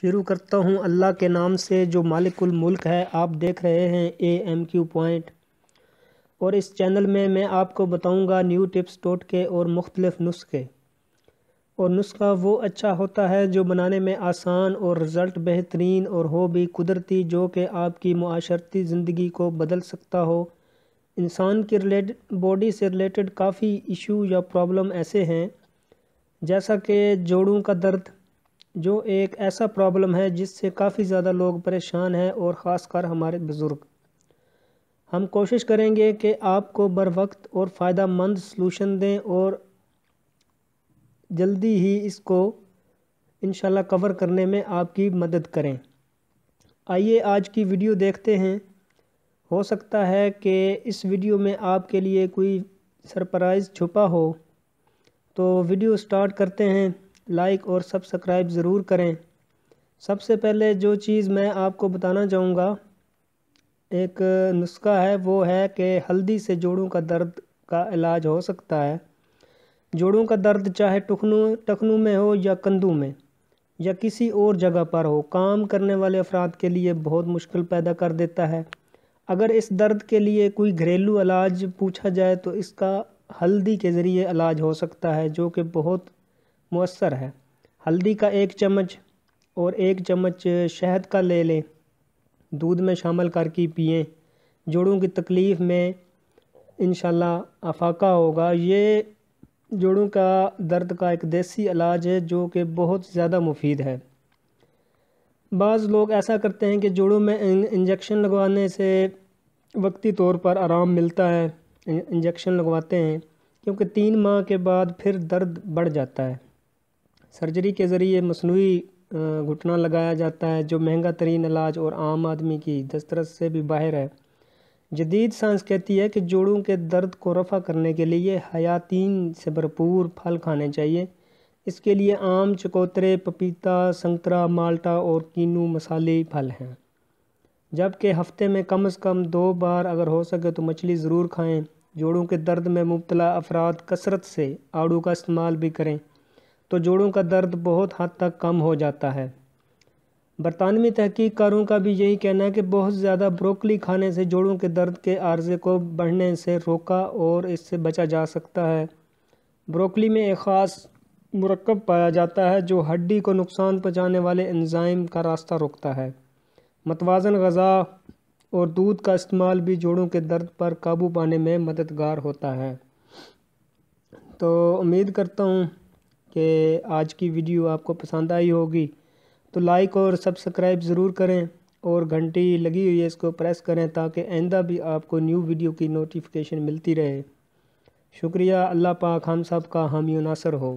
शुरू करता हूँ अल्लाह के नाम से जो मालिकुल मुल्क है आप देख रहे हैं ए एम क्यू पॉइंट और इस चैनल में मैं आपको बताऊँगा न्यू टिप्स टोटके और मुख्तलिफ़ नुस्खे और नुस्खा वो अच्छा होता है जो बनाने में आसान और रिज़ल्ट बेहतरीन और हो भी कुदरती जो कि आपकी माशरती ज़िंदगी को बदल सकता हो इंसान की रिलेट बॉडी से रिलेटेड काफ़ी इशू या प्रॉब्लम ऐसे हैं जैसा कि जोड़ों का दर्द जो एक ऐसा प्रॉब्लम है जिससे काफ़ी ज़्यादा लोग परेशान हैं और ख़ासकर हमारे बुज़ुर्ग हम कोशिश करेंगे कि आपको बर वक्त और फ़ायदा मंद सलूशन दें और जल्दी ही इसको इन कवर करने में आपकी मदद करें आइए आज की वीडियो देखते हैं हो सकता है कि इस वीडियो में आपके लिए कोई सरप्राइज़ छुपा हो तो वीडियो स्टार्ट करते हैं लाइक और सब्सक्राइब ज़रूर करें सबसे पहले जो चीज़ मैं आपको बताना चाहूँगा एक नुस्खा है वो है कि हल्दी से जोड़ों का दर्द का इलाज हो सकता है जोड़ों का दर्द चाहे टखनू टखनू में हो या कंधों में या किसी और जगह पर हो काम करने वाले अफराद के लिए बहुत मुश्किल पैदा कर देता है अगर इस दर्द के लिए कोई घरेलू इलाज पूछा जाए तो इसका हल्दी के ज़रिए इलाज हो सकता है जो कि बहुत मवसर है हल्दी का एक चम्मच और एक चम्मच शहद का ले लें दूध में शामिल करके पिएँ जोड़ों की तकलीफ़ में इन अफाका होगा ये जोड़ों का दर्द का एक देसी इलाज है जो कि बहुत ज़्यादा मुफीद है बाज़ लोग ऐसा करते हैं कि जोड़ों में इंजेक्शन लगवाने से वक्ती तौर पर आराम मिलता है इंजेक्शन लगवाते हैं क्योंकि तीन माह के बाद फिर दर्द बढ़ जाता है सर्जरी के ज़रिए मसनू घुटना लगाया जाता है जो महंगा तरीन इलाज और आम आदमी की दस्तरस से भी बाहर है जदीद साइंस कहती है कि जोड़ों के दर्द को रफ़ा करने के लिए हयातीन से भरपूर फल खाने चाहिए इसके लिए आम चकोतरे पपीता संतरा माल्टा और कीनू मसाले फल हैं जबकि हफ्ते में कम अज़ कम दो बार अगर हो सके तो मछली ज़रूर खाएं जोड़ों के दर्द में मुबतला अफराद कसरत से आड़ू का इस्तेमाल भी करें तो जोड़ों का दर्द बहुत हद तक कम हो जाता है बरतानवी तहकीकारों का भी यही कहना है कि बहुत ज़्यादा ब्रोकली खाने से जोड़ों के दर्द के आर्जे को बढ़ने से रोका और इससे बचा जा सकता है ब्रोकली में एक ख़ास मरकब पाया जाता है जो हड्डी को नुकसान पहुँचाने वाले एंजाइम का रास्ता रोकता है मतवाजन गज़ा और दूध का इस्तेमाल भी जोड़ों के दर्द पर काबू पाने में मददगार होता है तो उम्मीद करता हूँ कि आज की वीडियो आपको पसंद आई होगी तो लाइक और सब्सक्राइब ज़रूर करें और घंटी लगी हुई है इसको प्रेस करें ताकि आइंदा भी आपको न्यू वीडियो की नोटिफिकेशन मिलती रहे शुक्रिया अल्लाह पाक हम सब का हामी नासर हो